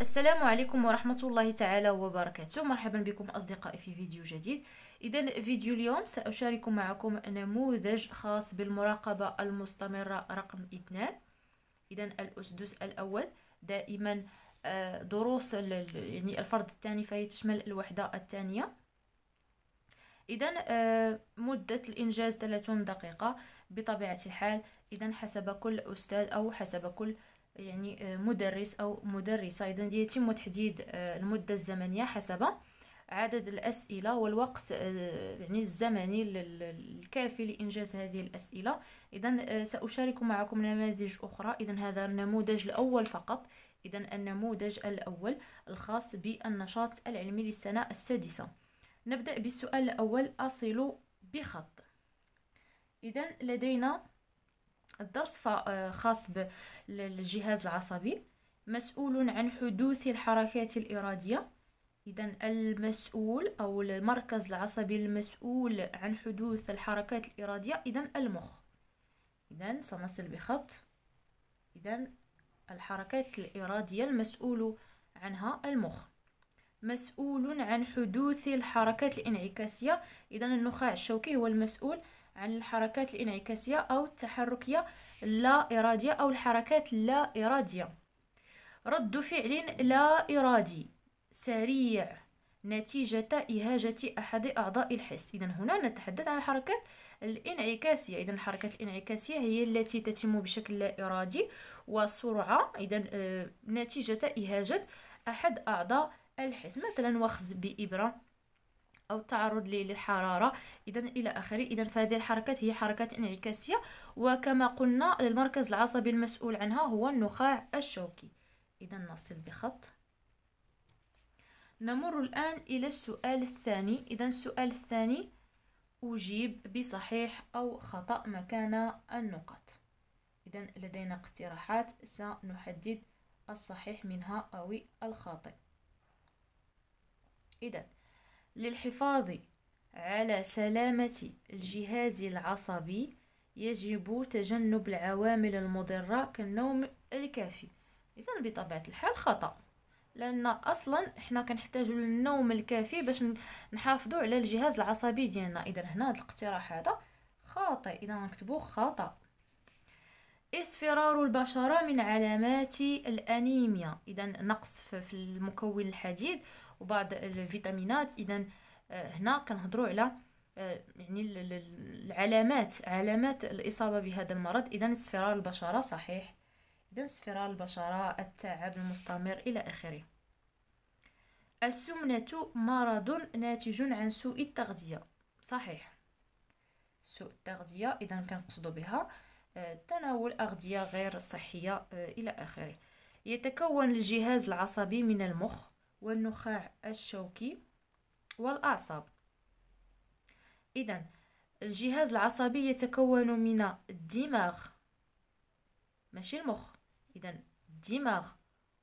السلام عليكم ورحمة الله تعالى وبركاته مرحبا بكم أصدقائي في فيديو جديد إذا فيديو اليوم سأشارك معكم نموذج خاص بالمراقبة المستمرة رقم اثنان إذا الأسدس الأول دائما آه، دروس يعني الفرض الثاني فهي تشمل الوحدة الثانية إذا آه، مدة الإنجاز 30 دقيقة بطبيعة الحال إذا حسب كل أستاذ أو حسب كل يعني آه، مدرس أو مدرسة إذا يتم تحديد آه، المدة الزمنية حسب عدد الأسئلة والوقت آه، يعني الزمني الكافي لإنجاز هذه الأسئلة إذا سأشارك معكم نماذج أخرى إذا هذا النموذج الأول فقط إذا النموذج الأول الخاص بالنشاط العلمي للسنة السادسة نبدأ بالسؤال الأول أصل بخط إذا لدينا الدرس آه، خاص بالجهاز العصبي مسؤول عن حدوث الحركات الإرادية إذا المسؤول أو المركز العصبي المسؤول عن حدوث الحركات الإرادية إذا المخ إذا سنصل بخط إذا الحركات الإرادية المسؤول عنها المخ مسؤول عن حدوث الحركات الانعكاسية إذا النخاع الشوكي هو المسؤول عن الحركات الانعكاسية أو التحركية لا إرادية أو الحركات لا إرادية رد فعل لا إرادي سريع نتيجة إهاجة أحد أعضاء الحس إذا هنا نتحدث عن الحركات الانعكاسية إذا الحركات الانعكاسية هي التي تتم بشكل لا إرادي وسرعة إذا آه، نتيجة إهاجة أحد أعضاء الحس مثلا وخز بإبرة او التعرض للحراره اذا الى اخره اذا فهذه الحركات هي حركات انعكاسيه وكما قلنا المركز العصبي المسؤول عنها هو النخاع الشوكي اذا نصل بخط نمر الان الى السؤال الثاني اذا السؤال الثاني اجيب بصحيح او خطا مكان النقط اذا لدينا اقتراحات سنحدد الصحيح منها او الخاطئ اذا للحفاظ على سلامة الجهاز العصبي يجب تجنب العوامل المضرة كالنوم الكافي إذا بطبيعة الحال خطأ لأن أصلا إحنا كنحتاج للنوم الكافي باش نحافظوا على الجهاز العصبي ديالنا إذا هنا هذا الاقتراح هذا خاطئ إذا نكتبوه خطأ اصفرار البشرة من علامات الأنيميا إذا نقص في المكون الحديد وبعض الفيتامينات اذا آه، هنا كنهضروا على آه، يعني العلامات علامات الاصابه بهذا المرض اذا اصفرار البشره صحيح اذا اصفرار البشره التعب المستمر الى اخره السمنه مرض ناتج عن سوء التغذيه صحيح سوء التغذيه اذا كنقصدوا بها آه، تناول اغذيه غير صحيه الى اخره يتكون الجهاز العصبي من المخ والنخاع الشوكي والأعصاب إذا الجهاز العصبي يتكون من الدماغ ماشي المخ إذا الدماغ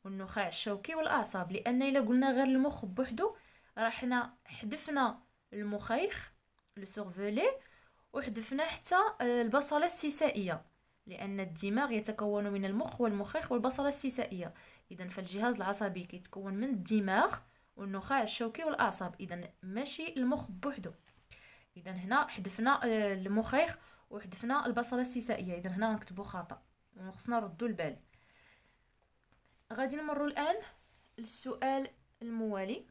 والنخاع الشوكي والأعصاب لأن إلا قلنا غير المخ بوحدو راه حنا حذفنا المخيخ لو وحذفنا حتى آه، البصلة السيسائية لأن الدماغ يتكون من المخ والمخيخ والبصلة السيسائية اذا فالجهاز العصبي كيتكون من الدماغ والنخاع الشوكي والاعصاب اذا ماشي المخ بوحدو اذا هنا حذفنا آه، المخيخ وحذفنا البصله السيسائيه اذا هنا نكتبو خطا وخصنا نردو البال غادي نمرو الان للسؤال الموالي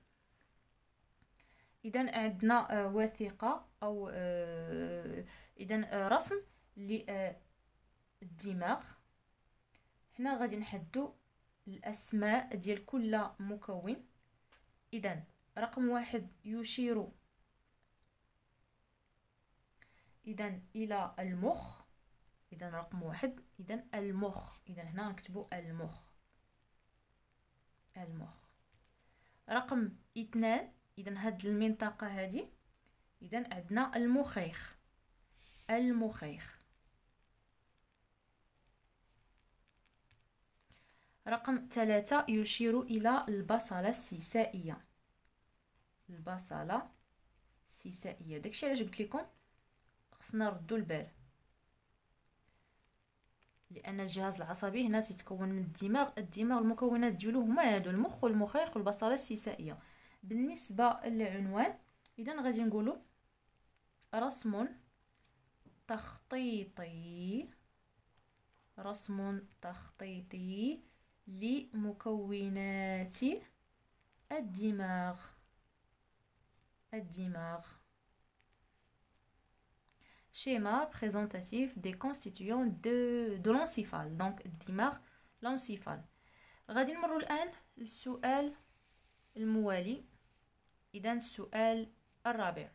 اذا عندنا آه، وثيقه او آه، اذا رسم للدماغ هنا غادي نحدو الأسماء ديال كل مكون إذا رقم واحد يشير إذا إلى المخ إذا رقم واحد إذا المخ إذا هنا نكتبو المخ المخ رقم اثنان إذا هاد المنطقة هادي إذا عندنا المخيخ المخيخ رقم ثلاثة يشير إلى البصلة السيسائية البصلة السيسائية داكشي علاش قلت لكم خصنا نردو البال لان الجهاز العصبي هنا تيتكون من الدماغ الدماغ المكونات ديالو هما هادو المخ والمخيخ والبصله السيسائيه بالنسبه للعنوان اذا غادي نقولو رسم تخطيطي رسم تخطيطي لمكونات الدماغ الدماغ schéma présentatif des constituants de, de l'encéphale donc الدماغ l'encéphale غادي نمروا الان للسؤال الموالي اذا السؤال الرابع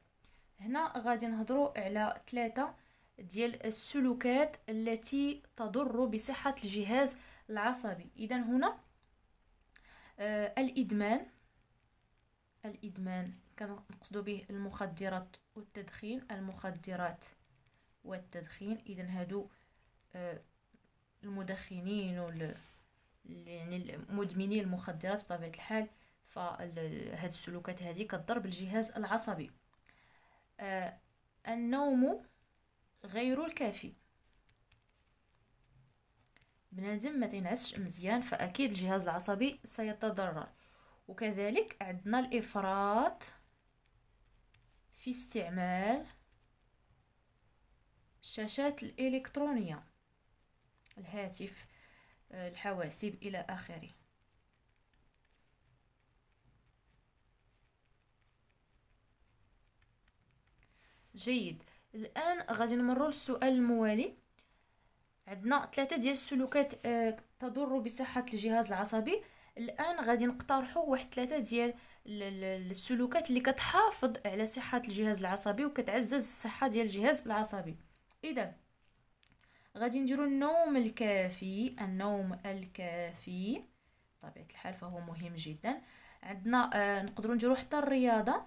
هنا غادي نهضروا على ثلاثه ديال السلوكات التي تضر بصحه الجهاز العصبي اذا هنا آه، الادمان الادمان كنقصدو به المخدرات والتدخين المخدرات والتدخين اذا هادو آه، المدخنين وال يعني مدمني المخدرات بطبيعه الحال فهاد السلوكات هذه كتضر بالجهاز العصبي آه النوم غير الكافي بنادم ما تنعسش مزيان فاكيد الجهاز العصبي سيتضرر وكذلك عندنا الافراط في استعمال الشاشات الالكترونيه الهاتف آه، الحواسيب الى اخره جيد الان غادي نمروا للسؤال الموالي عندنا ثلاثه ديال السلوكات آه تضر بصحه الجهاز العصبي الان غادي نقترحوا واحد ثلاثه ديال السلوكات اللي كتحافظ على صحه الجهاز العصبي وكتعزز الصحه ديال الجهاز العصبي اذا غادي نديروا النوم الكافي النوم الكافي بطبيعه الحال فهو مهم جدا عندنا آه نقدروا نديروا حتى الرياضه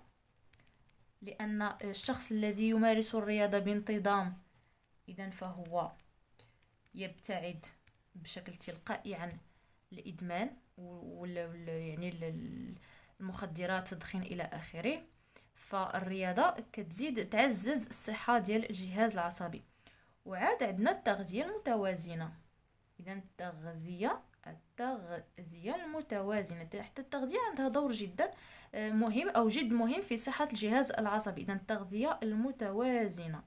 لان الشخص الذي يمارس الرياضه بانتظام اذا فهو يبتعد بشكل تلقائي عن الادمان ولا يعني المخدرات التدخين الى اخره فالرياضه كتزيد تعزز الصحه ديال الجهاز العصبي وعاد عندنا التغذيه المتوازنه اذا التغذيه التغذيه المتوازنه حتى التغذيه عندها دور جدا آه، مهم او جد مهم في صحه الجهاز العصبي اذا التغذيه المتوازنه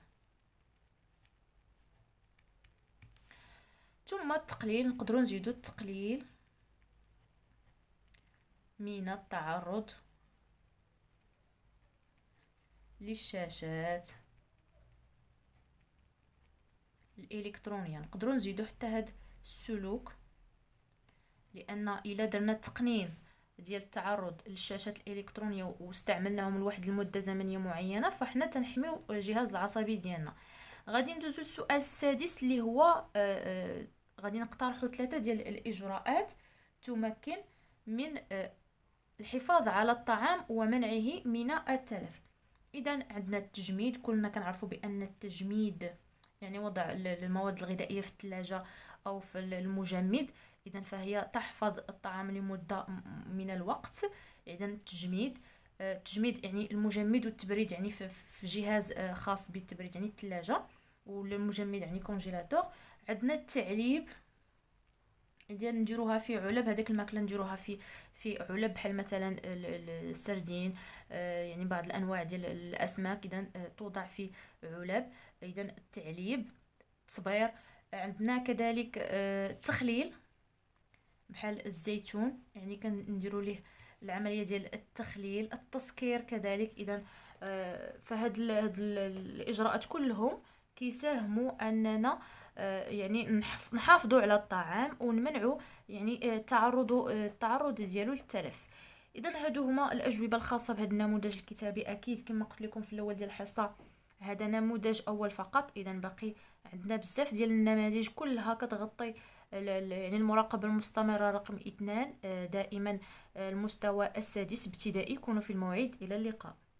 ثم التقليل نقدروا نزيدو التقليل من التعرض للشاشات الالكترونيه نقدروا نزيدو حتى هاد السلوك لان الا درنا التقنين ديال التعرض للشاشات الالكترونيه واستعملناهم لواحد المده زمنيه معينه فحنا تنحميو الجهاز العصبي ديالنا غادي ندوزو للسؤال السادس اللي هو آآ آه، آآ آه، غادي نقترحوا ثلاثه ديال الاجراءات تمكن من آه، الحفاظ على الطعام ومنعه من التلف اذا عندنا التجميد كلنا كنعرفوا بان التجميد يعني وضع المواد الغذائيه في الثلاجه او في المجمد اذا فهي تحفظ الطعام لمده من الوقت اذا التجميد آه، التجميد يعني المجمد والتبريد يعني في جهاز آه، خاص بالتبريد يعني الثلاجه والمجمد يعني كونجيلاتور عندنا التعليب ديال نديروها في علب هذيك الماكله نديروها في في علب بحال مثلا السردين آه، يعني بعض الانواع ديال الاسماك اذا آه، توضع في علب اذا التعليب التصبير عندنا كذلك التخليل آه، بحال الزيتون يعني كنديروا ليه العمليه ديال التخليل التسكير كذلك اذا فهاد الاجراءات كلهم كيساهموا اننا آه، يعني نحافظوا على الطعام ونمنعوا يعني التعرض آه، آه، التعرض ديالو للتلف اذا هادو هما الاجوبه الخاصه بهذا النموذج الكتابي اكيد كما قلت لكم في الاول ديال الحصه هذا نموذج اول فقط اذا باقي عندنا بزاف ديال النماذج كلها كتغطي يعني المراقبه المستمره رقم اثنان دائما المستوى السادس ابتدائي كونوا في الموعد الى اللقاء